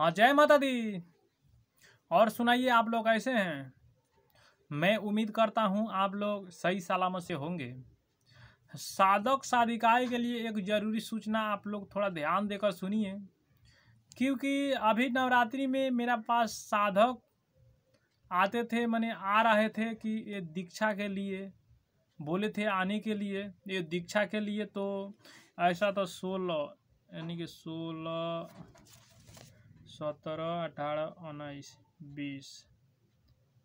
हाँ जय माता दी और सुनाइए आप लोग ऐसे हैं मैं उम्मीद करता हूँ आप लोग सही सलामत से होंगे साधक साधिकाएँ के लिए एक ज़रूरी सूचना आप लोग थोड़ा ध्यान देकर सुनिए क्योंकि अभी नवरात्रि में मेरा पास साधक आते थे मैंने आ रहे थे कि ये दीक्षा के लिए बोले थे आने के लिए ये दीक्षा के लिए तो ऐसा तो सोलह यानी कि सोलह सत्रह अठारह उन्नीस बीस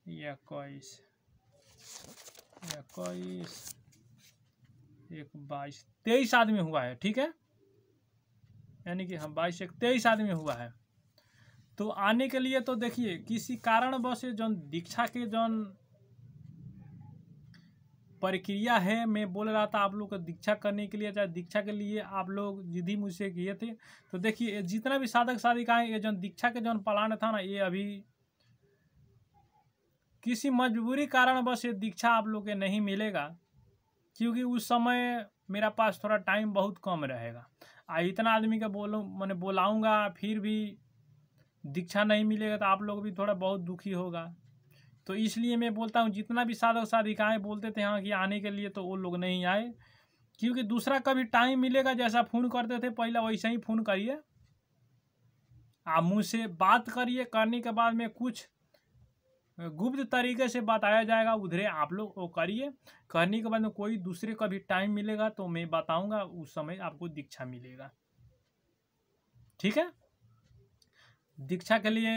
इक्कीस इक्कीस एक बाईस तेईस आदमी हुआ है ठीक है यानी कि हम हाँ, बाईस एक तेईस आदमी हुआ है तो आने के लिए तो देखिए किसी कारणवश जो दीक्षा के जो प्रक्रिया है मैं बोल रहा था आप लोग को दीक्षा करने के लिए चाहे दीक्षा के लिए आप लोग विधि मुझसे किए थे तो देखिए जितना भी साधक साधिकाएं ये जो दीक्षा के जो प्लान था ना ये अभी किसी मजबूरी कारण बस ये दीक्षा आप लोग के नहीं मिलेगा क्योंकि उस समय मेरा पास थोड़ा टाइम बहुत कम रहेगा आ इतना आदमी का बोलूँ मैंने बोलाऊँगा फिर भी दीक्षा नहीं मिलेगा तो आप लोग भी थोड़ा बहुत दुखी होगा तो इसलिए मैं बोलता हूँ जितना भी साधक साधिकाएँ बोलते थे हाँ कि आने के लिए तो वो लोग नहीं आए क्योंकि दूसरा कभी टाइम मिलेगा जैसा फ़ोन करते थे पहले वैसे ही फ़ोन करिए आप मुझसे बात करिए करने के बाद में कुछ गुप्त तरीके से बताया जाएगा उधरे आप लोग वो करिए करने के बाद में कोई दूसरे का भी टाइम मिलेगा तो मैं बताऊंगा उस समय आपको दीक्षा मिलेगा ठीक है दीक्षा के लिए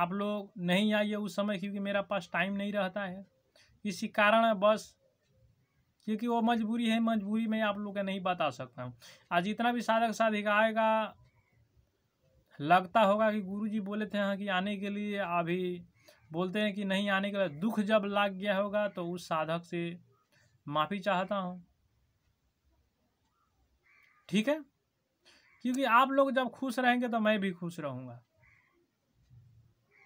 आप लोग नहीं आइए उस समय क्योंकि मेरा पास टाइम नहीं रहता है इसी कारण है बस क्योंकि वो मजबूरी है मजबूरी में आप लोग का नहीं बता सकता हूँ आज जितना भी साधक साधिका आएगा लगता होगा कि गुरुजी बोले थे हाँ कि आने के लिए अभी बोलते हैं कि नहीं आने के बाद दुख जब लग गया होगा तो उस साधक से माफ़ी चाहता हूँ ठीक है क्योंकि आप लोग जब खुश रहेंगे तो मैं भी खुश रहूँगा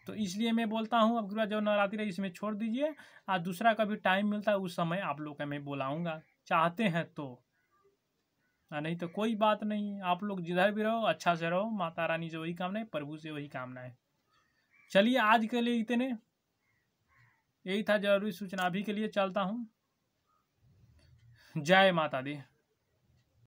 तो इसलिए मैं बोलता हूँ अब गुरुआ जो नवरात्रि है इसमें छोड़ दीजिए और दूसरा कभी टाइम मिलता है उस समय आप लोग का मैं बुलाऊँगा चाहते हैं तो हाँ, नहीं तो कोई बात नहीं आप लोग जिधर भी रहो अच्छा से रहो माता रानी से वही कामना है प्रभु से वही कामना है चलिए आज के लिए इतने यही था जरूरी सूचना अभी के लिए चलता हूँ जय माता दी